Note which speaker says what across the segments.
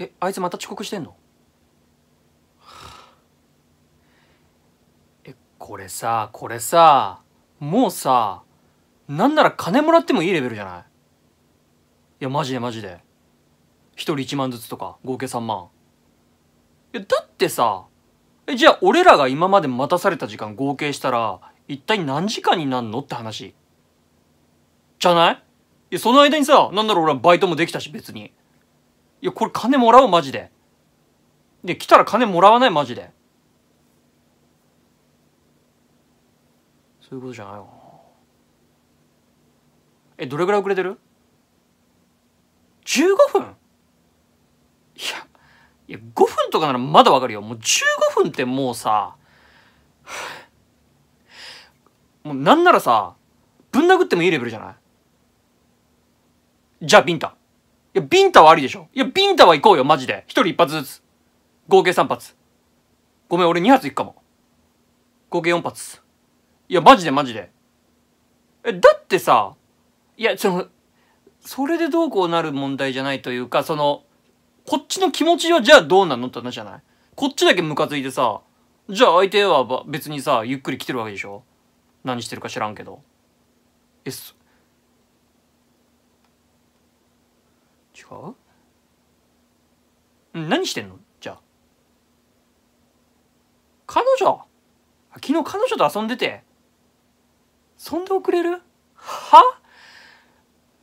Speaker 1: えあいつまた遅刻してんの えこれさこれさもうさなんなら金もらってもいいレベルじゃないいやマジでマジで1人1万ずつとか合計3万いやだってさえじゃあ俺らが今まで待たされた時間合計したら一体何時間になんのって話じゃないいやその間にさなんなら俺はバイトもできたし別に。いや、これ金もらおう、マジで。で、来たら金もらわない、マジで。そういうことじゃないかえ、どれぐらい遅れてる ?15 分いや、いや、5分とかならまだわかるよ。もう15分ってもうさ、もうなんならさ、ぶん殴ってもいいレベルじゃないじゃあ、ビンタ。や、ビンタはありでしょ。いや、ビンタは行こうよ、マジで。一人一発ずつ。合計3発。ごめん、俺2発行くかも。合計4発。いや、マジでマジで。え、だってさ、いや、その、それでどうこうなる問題じゃないというか、その、こっちの気持ちはじゃあどうなのって話じゃないこっちだけムカついてさ、じゃあ相手は別にさ、ゆっくり来てるわけでしょ何してるか知らんけど。え、そ、違う何してんのじゃあ彼女昨日彼女と遊んでてそんで遅れるは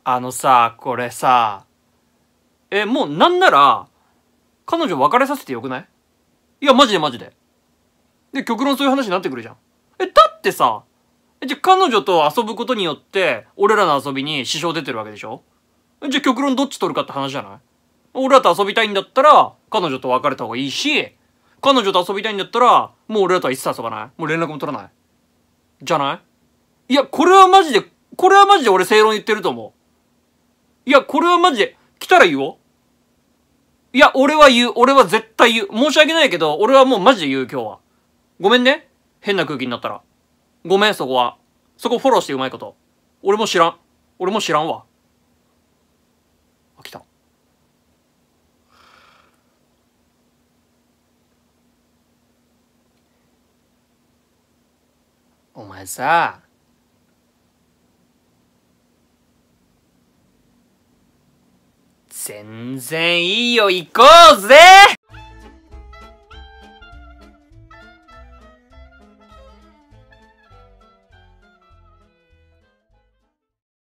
Speaker 1: あのさこれさえもうなんなら彼女別れさせてよくないいやマジでマジでで極論そういう話になってくるじゃんえだってさじゃあ彼女と遊ぶことによって俺らの遊びに支障出てるわけでしょじゃあ極論どっち取るかって話じゃない俺らと遊びたいんだったら、彼女と別れた方がいいし、彼女と遊びたいんだったら、もう俺らとは一切遊ばない。もう連絡も取らない。じゃないいや、これはマジで、これはマジで俺正論言ってると思う。いや、これはマジで、来たら言おう。いや、俺は言う。俺は絶対言う。申し訳ないけど、俺はもうマジで言う、今日は。ごめんね。変な空気になったら。ごめん、そこは。そこフォローしてうまいこと。俺も知らん。俺も知らんわ。あ来たお前さ全然いいよ行こうぜ